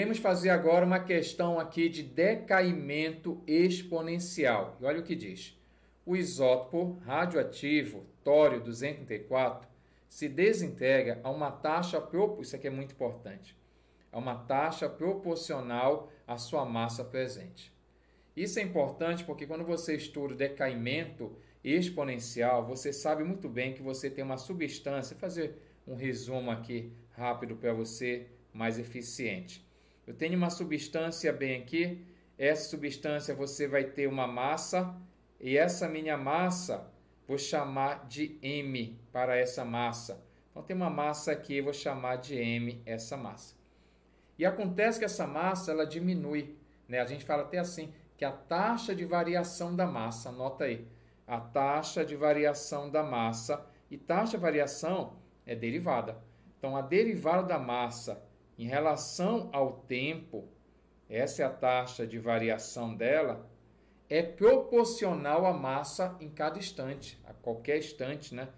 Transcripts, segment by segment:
Iremos fazer agora uma questão aqui de decaimento exponencial. E olha o que diz. O isótopo radioativo tório 234 se desintegra a uma taxa isso aqui é muito importante, a uma taxa proporcional à sua massa presente. Isso é importante porque quando você estuda o decaimento exponencial, você sabe muito bem que você tem uma substância, Vou fazer um resumo aqui rápido para você mais eficiente. Eu tenho uma substância bem aqui, essa substância você vai ter uma massa, e essa minha massa vou chamar de M para essa massa. Então tem uma massa aqui, vou chamar de M essa massa. E acontece que essa massa ela diminui, né? A gente fala até assim que a taxa de variação da massa, anota aí, a taxa de variação da massa e taxa de variação é derivada. Então a derivada da massa em relação ao tempo, essa é a taxa de variação dela, é proporcional à massa em cada instante, a qualquer instante, né?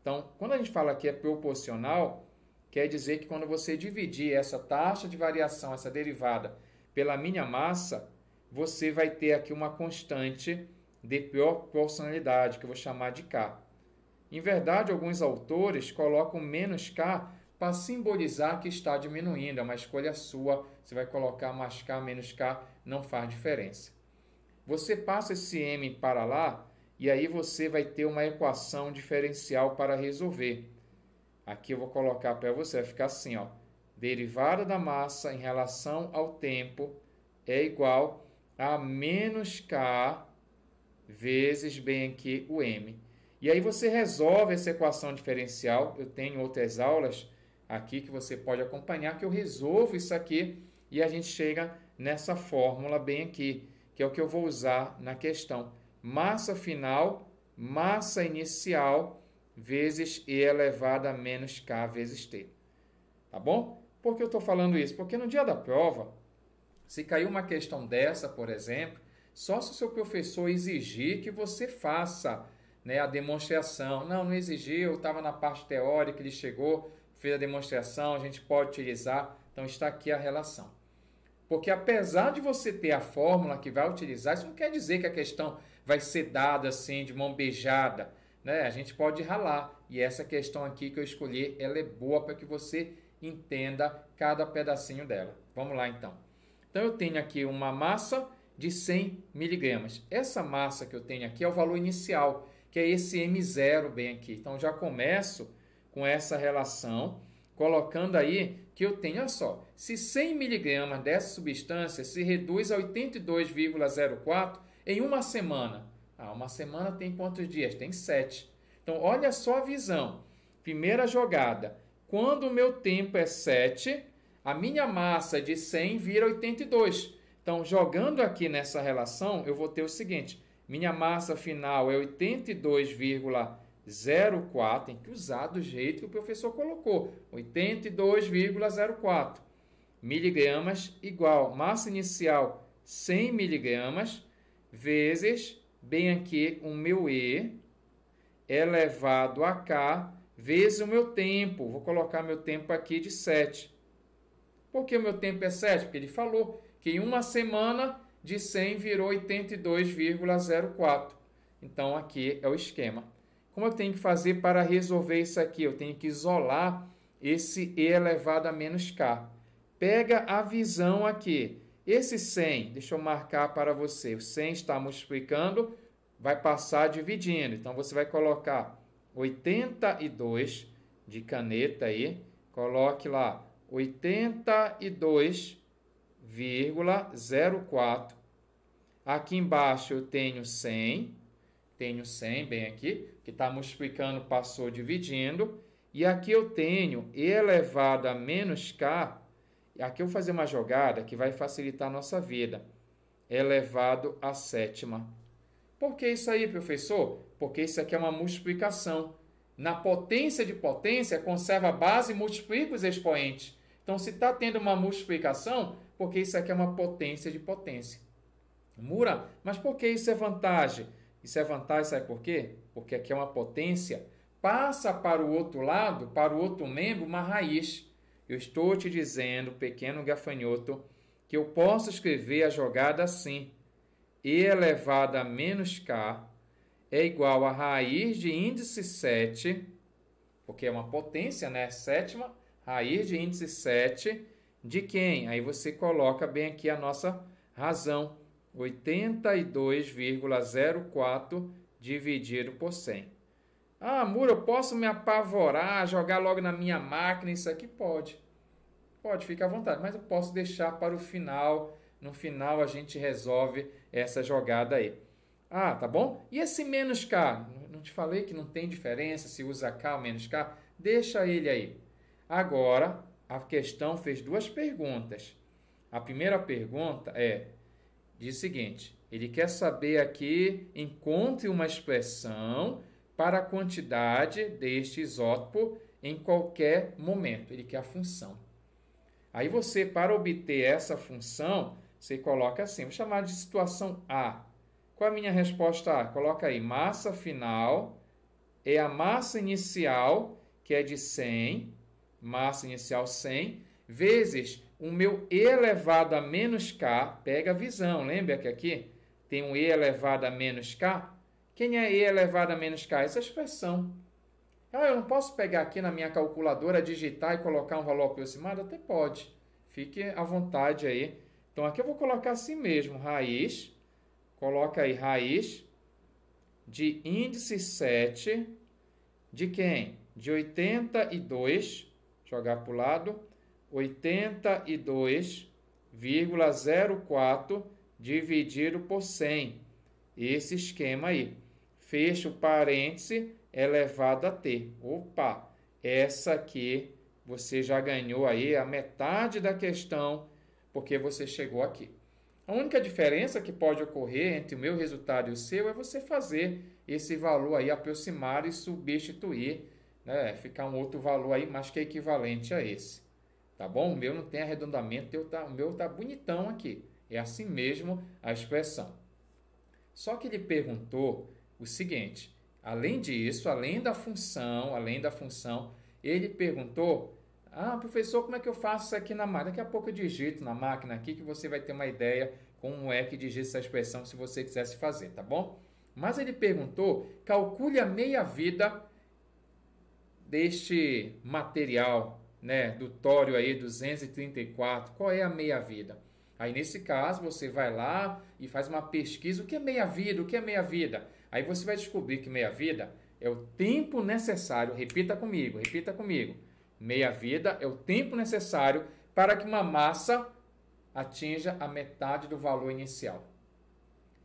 Então, quando a gente fala que é proporcional, quer dizer que quando você dividir essa taxa de variação, essa derivada, pela minha massa, você vai ter aqui uma constante de proporcionalidade, que eu vou chamar de K. Em verdade, alguns autores colocam menos K para simbolizar que está diminuindo, é uma escolha sua, você vai colocar mais K menos K, não faz diferença. Você passa esse M para lá e aí você vai ter uma equação diferencial para resolver. Aqui eu vou colocar para você, vai ficar assim, ó. Derivada da massa em relação ao tempo é igual a menos K vezes bem aqui o M. E aí você resolve essa equação diferencial. Eu tenho outras aulas aqui que você pode acompanhar, que eu resolvo isso aqui e a gente chega nessa fórmula bem aqui, que é o que eu vou usar na questão. Massa final, massa inicial, vezes E elevado a menos K vezes T. Tá bom? Por que eu estou falando isso? Porque no dia da prova, se cair uma questão dessa, por exemplo, só se o seu professor exigir que você faça né, a demonstração. Não, não exigiu, estava na parte teórica, ele chegou, fez a demonstração, a gente pode utilizar. Então está aqui a relação. Porque apesar de você ter a fórmula que vai utilizar, isso não quer dizer que a questão vai ser dada assim de mão beijada. Né? A gente pode ralar. E essa questão aqui que eu escolhi, ela é boa para que você entenda cada pedacinho dela. Vamos lá então. Então eu tenho aqui uma massa de 100 miligramas. Essa massa que eu tenho aqui é o valor inicial, que é esse M0 bem aqui. Então já começo com essa relação, colocando aí que eu tenho, olha só, se 100 miligramas dessa substância se reduz a 82,04 em uma semana. Ah, uma semana tem quantos dias? Tem 7. Então, olha só a visão. Primeira jogada. Quando o meu tempo é 7, a minha massa de 100 vira 82. Então, jogando aqui nessa relação, eu vou ter o seguinte. Minha massa final é 82,04. 0,4, tem que usar do jeito que o professor colocou, 82,04 miligramas igual massa inicial 100 miligramas vezes bem aqui o meu E elevado a K vezes o meu tempo, vou colocar meu tempo aqui de 7. Por que o meu tempo é 7? Porque ele falou que em uma semana de 100 virou 82,04. Então aqui é o esquema. Como eu tenho que fazer para resolver isso aqui? Eu tenho que isolar esse e elevado a menos k. Pega a visão aqui. Esse 100, deixa eu marcar para você. O 100 está multiplicando, vai passar dividindo. Então, você vai colocar 82 de caneta aí. Coloque lá 82,04. Aqui embaixo eu tenho 100 tenho 100 bem aqui, que está multiplicando, passou dividindo. E aqui eu tenho e elevado a menos k. Aqui eu vou fazer uma jogada que vai facilitar a nossa vida. Elevado a sétima. Por que isso aí, professor? Porque isso aqui é uma multiplicação. Na potência de potência, conserva a base e multiplica os expoentes. Então, se está tendo uma multiplicação, porque isso aqui é uma potência de potência. Mura, mas por que isso é vantagem? Isso é vantagem, sabe por quê? Porque aqui é uma potência. Passa para o outro lado, para o outro membro, uma raiz. Eu estou te dizendo, pequeno gafanhoto, que eu posso escrever a jogada assim. E elevado a menos k é igual a raiz de índice 7, porque é uma potência, né? Sétima, raiz de índice 7 de quem? Aí você coloca bem aqui a nossa razão. 82,04 dividido por 100. Ah, Muro, eu posso me apavorar, jogar logo na minha máquina, isso aqui pode. Pode, fica à vontade, mas eu posso deixar para o final. No final a gente resolve essa jogada aí. Ah, tá bom? E esse menos K? Não te falei que não tem diferença se usa K ou menos K? Deixa ele aí. Agora, a questão fez duas perguntas. A primeira pergunta é: Diz o seguinte: ele quer saber aqui, encontre uma expressão para a quantidade deste isótopo em qualquer momento. Ele quer a função. Aí você, para obter essa função, você coloca assim, vou chamar de situação A. Qual a minha resposta A? Coloca aí, massa final é a massa inicial, que é de 100, massa inicial 100, vezes o meu e elevado a menos k, pega a visão, lembra que aqui tem um e elevado a menos k? Quem é e elevado a menos k? Essa expressão. Ah, eu não posso pegar aqui na minha calculadora, digitar e colocar um valor aproximado? Até pode. Fique à vontade aí. Então aqui eu vou colocar assim mesmo, raiz. Coloca aí raiz de índice 7 de quem? De 82, jogar para o lado, 82,04 dividido por 100. Esse esquema aí. Fecha o parêntese elevado a t. Opa, essa aqui você já ganhou aí a metade da questão porque você chegou aqui. A única diferença que pode ocorrer entre o meu resultado e o seu é você fazer esse valor aí aproximar e substituir, né? ficar um outro valor aí, mas que é equivalente a esse. Tá bom? O meu não tem arredondamento, o, tá, o meu tá bonitão aqui. É assim mesmo a expressão. Só que ele perguntou o seguinte: além disso, além da função, além da função, ele perguntou: Ah, professor, como é que eu faço isso aqui na máquina? Daqui a pouco eu digito na máquina aqui que você vai ter uma ideia como é que digita essa expressão se você quisesse fazer, tá bom? Mas ele perguntou: calcule a meia-vida deste material né, do tório aí 234, qual é a meia-vida? Aí nesse caso você vai lá e faz uma pesquisa, o que é meia-vida? O que é meia-vida? Aí você vai descobrir que meia-vida é o tempo necessário, repita comigo, repita comigo. Meia-vida é o tempo necessário para que uma massa atinja a metade do valor inicial.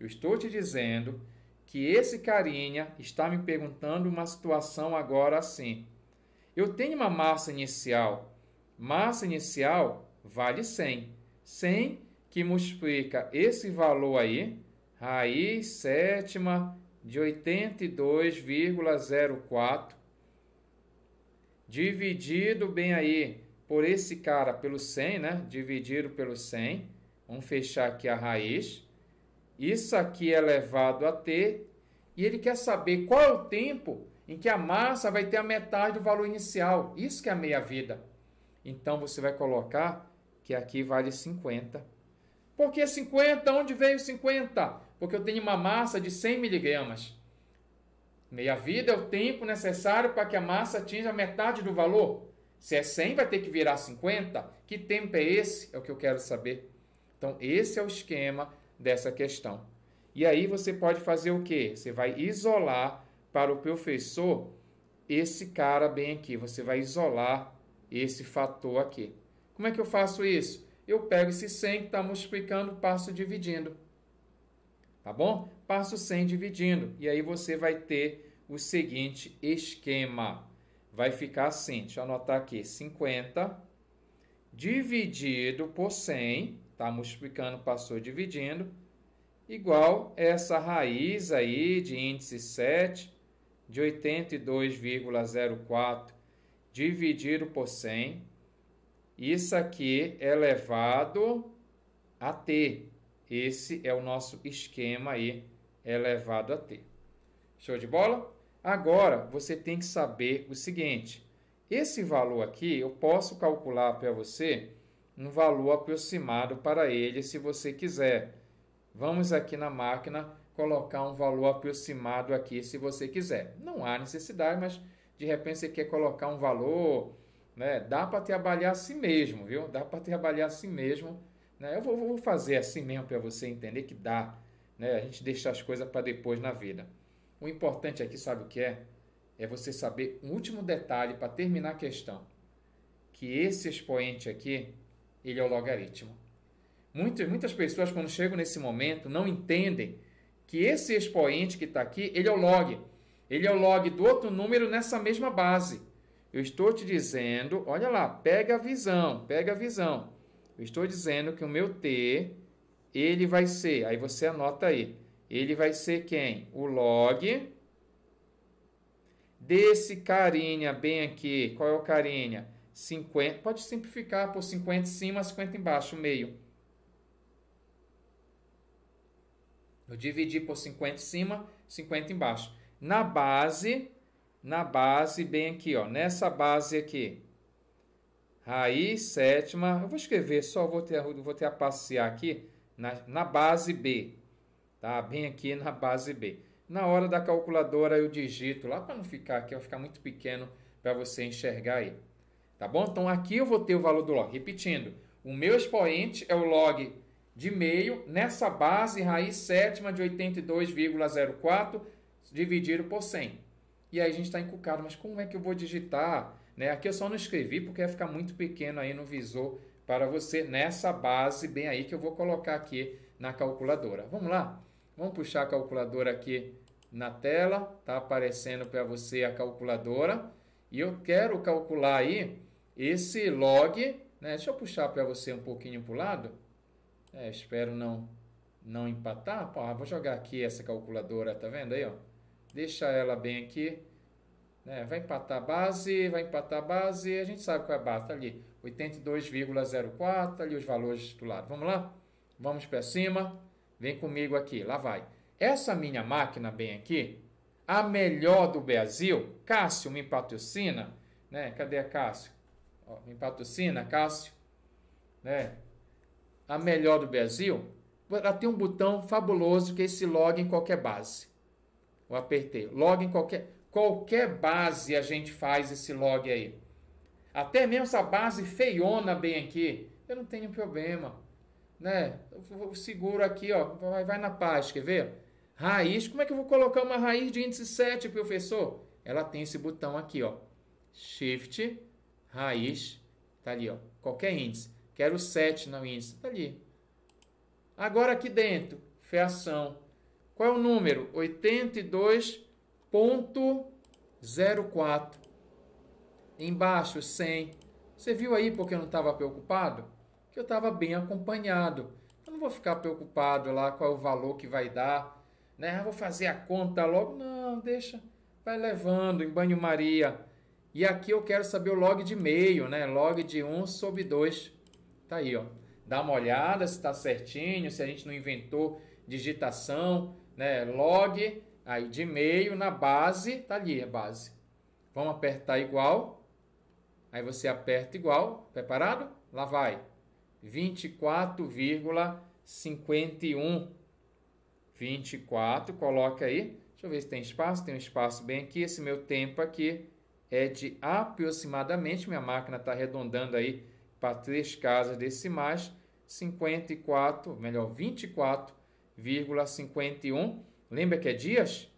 Eu estou te dizendo que esse carinha está me perguntando uma situação agora assim. Eu tenho uma massa inicial. Massa inicial vale 100. 100 que multiplica esse valor aí, raiz sétima de 82,04, dividido bem aí por esse cara pelo 100, né? Dividido pelo 100. Vamos fechar aqui a raiz. Isso aqui é elevado a t. E ele quer saber qual é o tempo em que a massa vai ter a metade do valor inicial. Isso que é a meia-vida. Então você vai colocar que aqui vale 50. Por que 50? Onde veio 50? Porque eu tenho uma massa de 100 miligramas. Meia-vida é o tempo necessário para que a massa atinja a metade do valor. Se é 100, vai ter que virar 50. Que tempo é esse? É o que eu quero saber. Então, esse é o esquema dessa questão. E aí você pode fazer o quê? Você vai isolar para o professor esse cara bem aqui. Você vai isolar esse fator aqui. Como é que eu faço isso? Eu pego esse 100 que está multiplicando, passo dividindo. Tá bom? Passo 100 dividindo. E aí você vai ter o seguinte esquema. Vai ficar assim, deixa eu anotar aqui, 50 dividido por 100, tá multiplicando, passou dividindo, igual essa raiz aí de índice 7, de 82,04 dividido por 100, isso aqui é elevado a t. Esse é o nosso esquema aí elevado a t. Show de bola? Agora você tem que saber o seguinte: esse valor aqui eu posso calcular para você um valor aproximado para ele se você quiser. Vamos aqui na máquina colocar um valor aproximado aqui se você quiser. Não há necessidade, mas de repente você quer colocar um valor, né? Dá para trabalhar a si mesmo, viu? Dá para trabalhar a si mesmo. Né? Eu vou, vou fazer assim mesmo para você entender que dá. Né? A gente deixa as coisas para depois na vida. O importante aqui, sabe o que é? É você saber um último detalhe para terminar a questão. Que esse expoente aqui, ele é o logaritmo. Muitas, muitas pessoas, quando chegam nesse momento, não entendem que esse expoente que está aqui, ele é o log. Ele é o log do outro número nessa mesma base. Eu estou te dizendo, olha lá, pega a visão, pega a visão. Eu estou dizendo que o meu T, ele vai ser, aí você anota aí, ele vai ser quem? O log desse carinha bem aqui. Qual é o carinha? 50, pode simplificar por 50 em cima, 50 embaixo, meio. Eu dividi por 50 em cima, 50 embaixo. Na base, na base, bem aqui, ó, nessa base aqui. Raiz sétima, eu vou escrever só, vou ter, vou ter a passear aqui, na, na base B. Tá? Bem aqui na base B. Na hora da calculadora eu digito lá para não ficar aqui, vai ficar muito pequeno para você enxergar aí. Tá bom? Então aqui eu vou ter o valor do log. Repetindo, o meu expoente é o log de meio, nessa base raiz sétima de 82,04, dividido por 100. E aí a gente está encucado, mas como é que eu vou digitar? Né? Aqui eu só não escrevi porque ia ficar muito pequeno aí no visor para você, nessa base bem aí que eu vou colocar aqui na calculadora. Vamos lá? Vamos puxar a calculadora aqui na tela, está aparecendo para você a calculadora. E eu quero calcular aí esse log, né? deixa eu puxar para você um pouquinho para o lado. É, espero não não empatar. Pô, ah, vou jogar aqui essa calculadora, tá vendo aí, ó? Deixa ela bem aqui. Né? Vai empatar a base, vai empatar a base. A gente sabe qual é a base, tá ali. 82,04, tá ali os valores do lado. Vamos lá? Vamos para cima. Vem comigo aqui, lá vai. Essa minha máquina bem aqui, a melhor do Brasil, Cássio me patrocina, né? Cadê a Cássio? Ó, me patrocina, Cássio, né? a melhor do Brasil, ela tem um botão fabuloso que é esse log em qualquer base. Eu apertei. Log em qualquer. Qualquer base a gente faz esse log aí. Até mesmo essa base feiona bem aqui. Eu não tenho problema. Né? Eu seguro aqui, ó. Vai, vai na paz, quer ver? Raiz. Como é que eu vou colocar uma raiz de índice 7, professor? Ela tem esse botão aqui, ó. Shift, raiz. Tá ali, ó. Qualquer índice. Quero 7 no índice. Está ali. Agora aqui dentro, feação. Qual é o número? 82.04. Embaixo, 100. Você viu aí porque eu não estava preocupado? Que eu estava bem acompanhado. Eu não vou ficar preocupado lá qual é o valor que vai dar. Né? Eu ah, vou fazer a conta logo. Não, deixa. Vai levando em banho-maria. E aqui eu quero saber o log de meio, né? Log de 1 sobre 2. Tá aí, ó. Dá uma olhada se está certinho, se a gente não inventou digitação, né? Log aí de e-mail na base, tá ali a base. Vamos apertar igual. Aí você aperta igual, preparado? Lá vai. 24,51. 24, coloca aí. Deixa eu ver se tem espaço. Tem um espaço bem aqui. Esse meu tempo aqui é de aproximadamente, minha máquina está arredondando aí para três casas decimais, 54, melhor, 24,51. Lembra que é dias?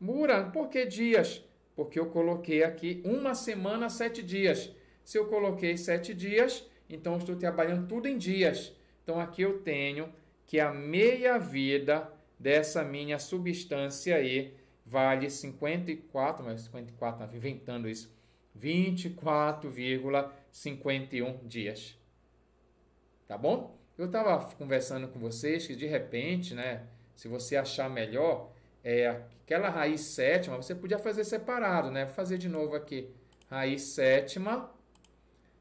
Mura, por que dias? Porque eu coloquei aqui uma semana, sete dias. Se eu coloquei sete dias, então estou trabalhando tudo em dias. Então aqui eu tenho que a meia-vida dessa minha substância aí vale 54, mas 54 estava tá inventando isso, 24,51. 51 dias. Tá bom? Eu estava conversando com vocês que de repente, né, se você achar melhor, é, aquela raiz sétima, você podia fazer separado, né? Vou fazer de novo aqui. Raiz sétima,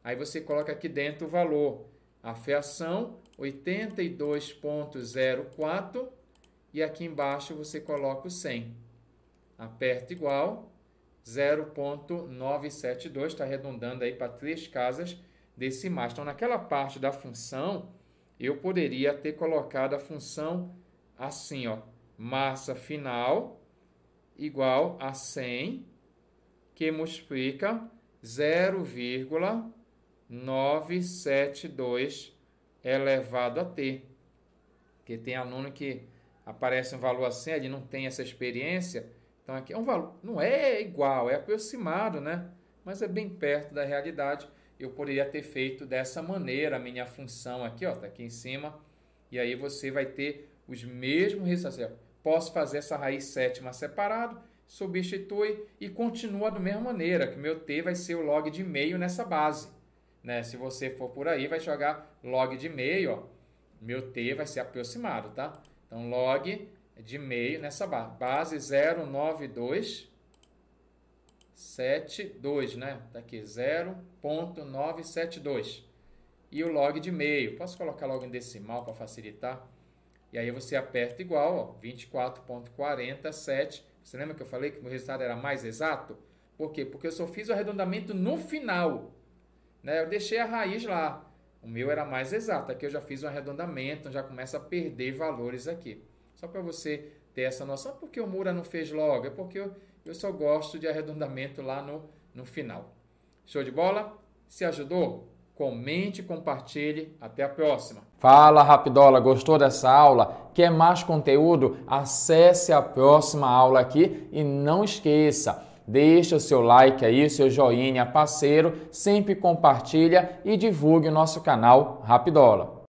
aí você coloca aqui dentro o valor. A fiação, 82.04 e aqui embaixo você coloca o 100. Aperta igual, 0,972, está arredondando aí para três casas decimais. Então, naquela parte da função, eu poderia ter colocado a função assim, ó, massa final igual a 100, que multiplica 0,972 elevado a t. Porque tem aluno que aparece um valor assim, ele não tem essa experiência, então aqui é um valor, não é igual, é aproximado, né? Mas é bem perto da realidade. Eu poderia ter feito dessa maneira a minha função aqui, ó, tá aqui em cima. E aí você vai ter os mesmos resultados. Assim, posso fazer essa raiz sétima separado, substitui e continua da mesma maneira, que o meu t vai ser o log de meio nessa base. Né? Se você for por aí, vai jogar log de meio, ó. Meu t vai ser aproximado, tá? Então, log é de meio nessa barra. Base 092 72, né? Tá aqui 0.972. E o log de meio. Posso colocar logo em decimal para facilitar? E aí você aperta igual, 24.47. Você lembra que eu falei que o meu resultado era mais exato? Por quê? Porque eu só fiz o arredondamento no final. Né? Eu deixei a raiz lá. O meu era mais exato. Aqui eu já fiz um arredondamento, já começa a perder valores aqui. Só para você ter essa noção. Ah, por que o Mura não fez logo? É porque eu, eu só gosto de arredondamento lá no, no final. Show de bola? Se ajudou? Comente, compartilhe. Até a próxima. Fala Rapidola, gostou dessa aula? Quer mais conteúdo? Acesse a próxima aula aqui e não esqueça. Deixa o seu like aí, seu joinha, parceiro, sempre compartilha e divulgue o nosso canal Rapidola.